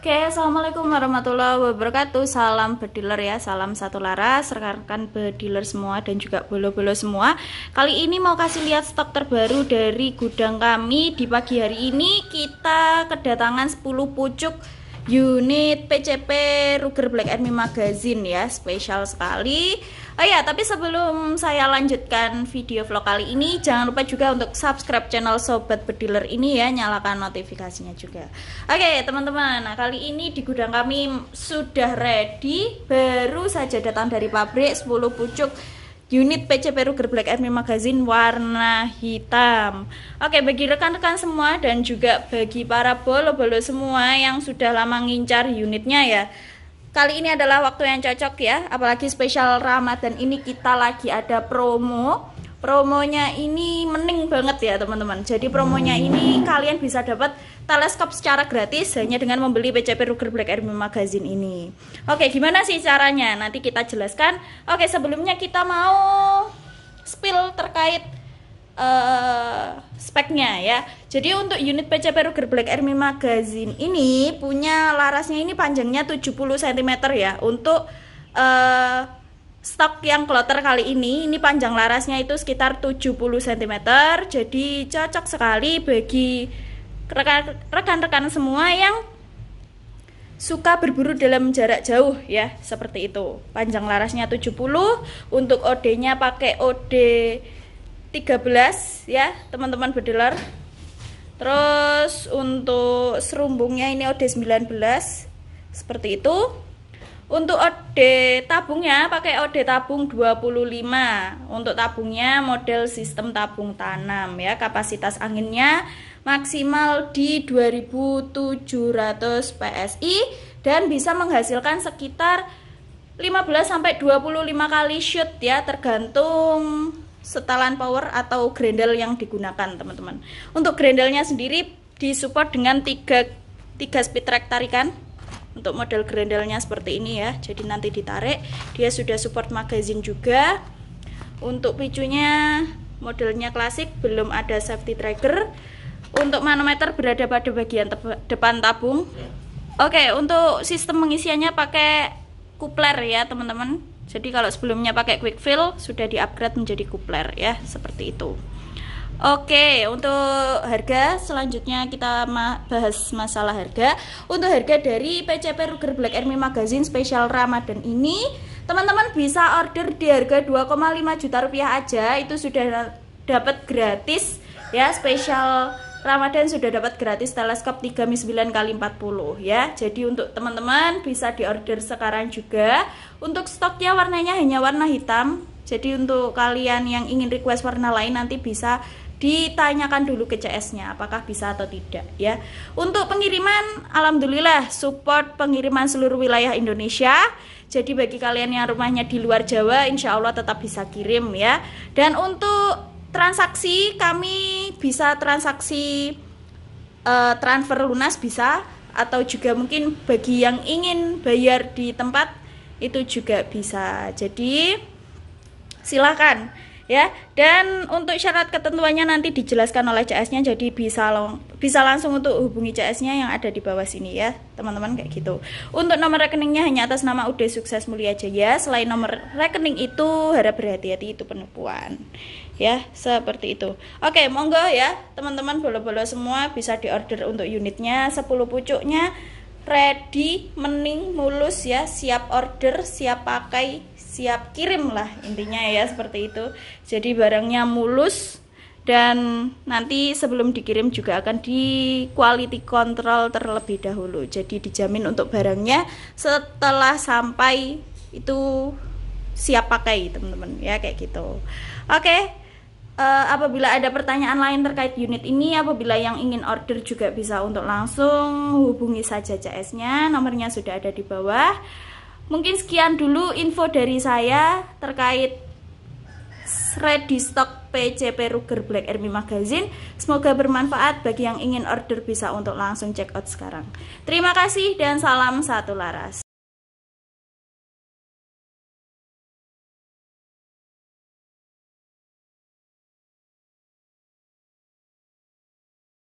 Oke, assalamualaikum warahmatullahi wabarakatuh. Salam bediler ya, salam satu laras, rekan-rekan bediler semua dan juga bolo-bolo semua. Kali ini mau kasih lihat stok terbaru dari gudang kami di pagi hari ini. Kita kedatangan 10 pucuk unit PCP Ruger Black Army Magazine ya spesial sekali oh ya tapi sebelum saya lanjutkan video vlog kali ini jangan lupa juga untuk subscribe channel Sobat Bediler ini ya nyalakan notifikasinya juga oke teman-teman nah kali ini di gudang kami sudah ready baru saja datang dari pabrik 10 pucuk unit PC Peru Black Admin Magazine warna hitam. Oke, bagi rekan-rekan semua dan juga bagi para bolo-bolo semua yang sudah lama ngincar unitnya ya. Kali ini adalah waktu yang cocok ya, apalagi spesial Ramadan ini kita lagi ada promo promonya ini mening banget ya teman-teman jadi promonya hmm. ini kalian bisa dapat teleskop secara gratis hanya dengan membeli PCP Ruger Black Air Magazine ini oke gimana sih caranya nanti kita jelaskan oke sebelumnya kita mau spill terkait uh, speknya ya jadi untuk unit PCP Ruger Black Army Magazine ini punya larasnya ini panjangnya 70 cm ya untuk uh, stok yang kloter kali ini ini panjang larasnya itu sekitar 70 cm jadi cocok sekali bagi rekan-rekan semua yang suka berburu dalam jarak jauh ya seperti itu panjang larasnya 70 untuk OD-nya pakai OD 13 ya teman-teman bedeler terus untuk serumbungnya ini OD 19 seperti itu untuk OD tabungnya pakai OD tabung 25. Untuk tabungnya model sistem tabung tanam ya. Kapasitas anginnya maksimal di 2700 PSI dan bisa menghasilkan sekitar 15 sampai 25 kali shoot ya tergantung setelan power atau grendel yang digunakan teman-teman. Untuk grendelnya sendiri disupport dengan 3 3 speed track tarikan untuk model grendelnya seperti ini ya jadi nanti ditarik dia sudah support magazine juga untuk picunya modelnya klasik belum ada safety tracker untuk manometer berada pada bagian depan tabung oke untuk sistem pengisiannya pakai kupler ya teman-teman jadi kalau sebelumnya pakai quick fill sudah di upgrade menjadi kupler ya seperti itu Oke, untuk harga selanjutnya kita ma bahas masalah harga. Untuk harga dari PCP Ruger Black Army Magazine Special Ramadan ini, teman-teman bisa order di harga 2,5 juta rupiah aja, itu sudah dapat gratis ya special Ramadan sudah dapat gratis teleskop 3 mi 9 kali 40 ya. Jadi untuk teman-teman bisa diorder sekarang juga. Untuk stoknya warnanya hanya warna hitam. Jadi untuk kalian yang ingin request warna lain nanti bisa ditanyakan dulu ke CS-nya apakah bisa atau tidak ya. Untuk pengiriman alhamdulillah support pengiriman seluruh wilayah Indonesia. Jadi bagi kalian yang rumahnya di luar Jawa insya Allah tetap bisa kirim ya. Dan untuk transaksi kami bisa transaksi uh, transfer lunas bisa atau juga mungkin bagi yang ingin bayar di tempat itu juga bisa. Jadi silakan ya. Dan untuk syarat ketentuannya nanti dijelaskan oleh CS-nya jadi bisa long, bisa langsung untuk hubungi CS-nya yang ada di bawah sini ya, teman-teman kayak gitu. Untuk nomor rekeningnya hanya atas nama UD Sukses Mulia ya. Selain nomor rekening itu harap berhati-hati itu penipuan. Ya, seperti itu. Oke, monggo ya, teman-teman bolo-bolo semua bisa diorder untuk unitnya 10 pucuknya ready, mening, mulus ya, siap order, siap pakai, siap kirim lah intinya ya seperti itu. Jadi barangnya mulus dan nanti sebelum dikirim juga akan di quality control terlebih dahulu. Jadi dijamin untuk barangnya setelah sampai itu siap pakai teman-teman ya kayak gitu. Oke, uh, apabila ada pertanyaan lain terkait unit ini apabila yang ingin order juga bisa untuk langsung hubungi saja CS-nya nomornya sudah ada di bawah mungkin sekian dulu info dari saya terkait ready stock PCP Ruger Black Army Magazine semoga bermanfaat bagi yang ingin order bisa untuk langsung check out sekarang terima kasih dan salam satu laras